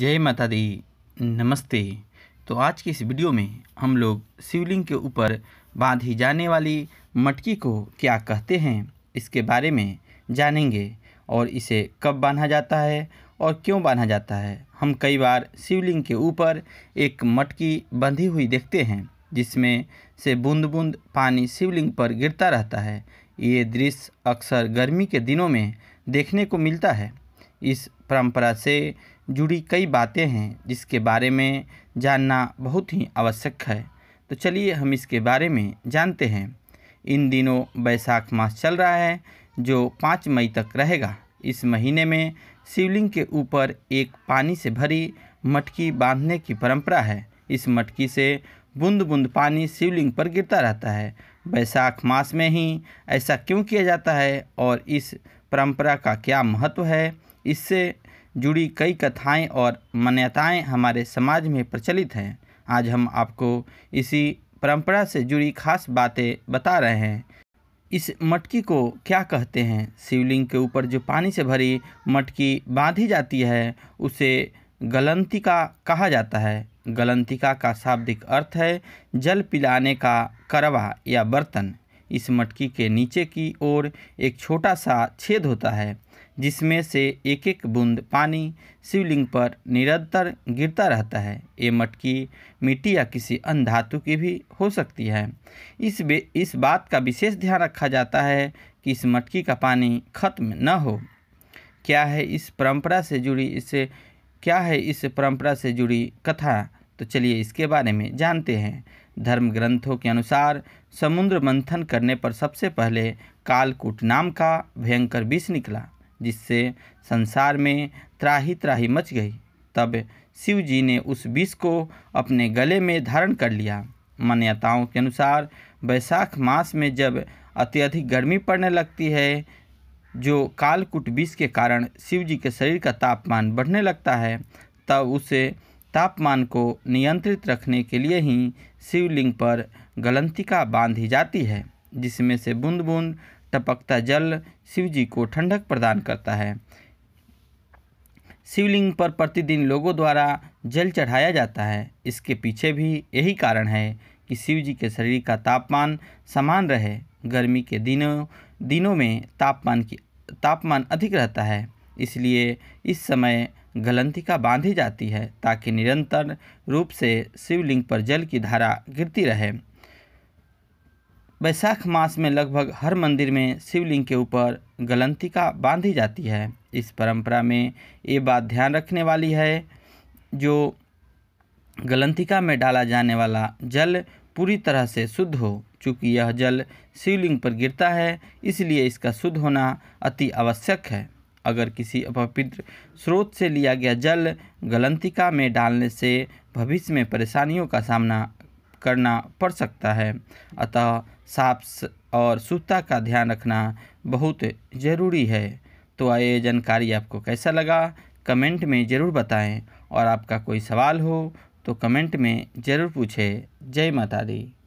जय माता दी नमस्ते तो आज की इस वीडियो में हम लोग शिवलिंग के ऊपर बांधी जाने वाली मटकी को क्या कहते हैं इसके बारे में जानेंगे और इसे कब बांधा जाता है और क्यों बांधा जाता है हम कई बार शिवलिंग के ऊपर एक मटकी बंधी हुई देखते हैं जिसमें से बूंद बूंद पानी शिवलिंग पर गिरता रहता है ये दृश्य अक्सर गर्मी के दिनों में देखने को मिलता है इस परंपरा से जुड़ी कई बातें हैं जिसके बारे में जानना बहुत ही आवश्यक है तो चलिए हम इसके बारे में जानते हैं इन दिनों बैसाख मास चल रहा है जो पाँच मई तक रहेगा इस महीने में शिवलिंग के ऊपर एक पानी से भरी मटकी बांधने की परंपरा है इस मटकी से बूंद बूंद पानी शिवलिंग पर गिरता रहता है बैसाख मास में ही ऐसा क्यों किया जाता है और इस परंपरा का क्या महत्व है इससे जुड़ी कई कथाएँ और मान्यताएँ हमारे समाज में प्रचलित हैं आज हम आपको इसी परंपरा से जुड़ी खास बातें बता रहे हैं इस मटकी को क्या कहते हैं शिवलिंग के ऊपर जो पानी से भरी मटकी बांधी जाती है उसे गलंतिका कहा जाता है गलंतिका का शाब्दिक अर्थ है जल पिलाने का करवा या बर्तन इस मटकी के नीचे की ओर एक छोटा सा छेद होता है जिसमें से एक एक बूंद पानी शिवलिंग पर निरंतर गिरता रहता है ये मटकी मिट्टी या किसी अन्य धातु की भी हो सकती है इस बे इस बात का विशेष ध्यान रखा जाता है कि इस मटकी का पानी खत्म न हो क्या है इस परंपरा से जुड़ी इस क्या है इस परंपरा से जुड़ी कथा तो चलिए इसके बारे में जानते हैं धर्म ग्रंथों के अनुसार समुद्र मंथन करने पर सबसे पहले कालकूट नाम का भयंकर विष निकला जिससे संसार में त्राही त्राही मच गई तब शिव जी ने उस विष को अपने गले में धारण कर लिया मान्यताओं के अनुसार वैशाख मास में जब अत्यधिक गर्मी पड़ने लगती है जो कालकुट विष के कारण शिव जी के शरीर का तापमान बढ़ने लगता है तब उसे तापमान को नियंत्रित रखने के लिए ही शिवलिंग पर गलंतिका बांधी जाती है जिसमें से बूंद बूंद टपकता जल शिवजी को ठंडक प्रदान करता है शिवलिंग पर प्रतिदिन लोगों द्वारा जल चढ़ाया जाता है इसके पीछे भी यही कारण है कि शिव जी के शरीर का तापमान समान रहे गर्मी के दिनों दिनों में तापमान की तापमान अधिक रहता है इसलिए इस समय गलंतिका बांधी जाती है ताकि निरंतर रूप से शिवलिंग पर जल की धारा गिरती रहे वैशाख मास में लगभग हर मंदिर में शिवलिंग के ऊपर गलंतिका बांधी जाती है इस परंपरा में ये बात ध्यान रखने वाली है जो गलंतिका में डाला जाने वाला जल पूरी तरह से शुद्ध हो चूँकि यह जल शिवलिंग पर गिरता है इसलिए इसका शुद्ध होना अति आवश्यक है अगर किसी अपवित्र स्रोत से लिया गया जल गलंतिका में डालने से भविष्य में परेशानियों का सामना करना पड़ सकता है अतः साफ और शुद्धता का ध्यान रखना बहुत ज़रूरी है तो आइए जानकारी आपको कैसा लगा कमेंट में ज़रूर बताएं और आपका कोई सवाल हो तो कमेंट में ज़रूर पूछें जय माता दी